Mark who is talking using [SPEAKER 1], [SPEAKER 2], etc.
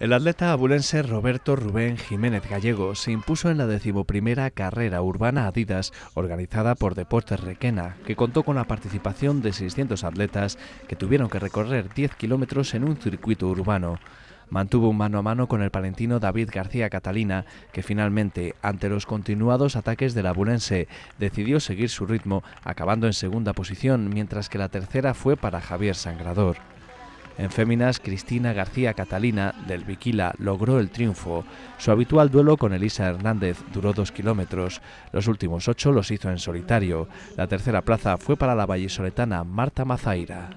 [SPEAKER 1] El atleta abulense Roberto Rubén Jiménez Gallego se impuso en la decimoprimera carrera urbana Adidas organizada por Deportes Requena, que contó con la participación de 600 atletas que tuvieron que recorrer 10 kilómetros en un circuito urbano. Mantuvo un mano a mano con el palentino David García Catalina, que finalmente, ante los continuados ataques del abulense, decidió seguir su ritmo, acabando en segunda posición, mientras que la tercera fue para Javier Sangrador. En féminas, Cristina García Catalina del Viquila logró el triunfo. Su habitual duelo con Elisa Hernández duró dos kilómetros. Los últimos ocho los hizo en solitario. La tercera plaza fue para la vallisoletana Marta Mazaira.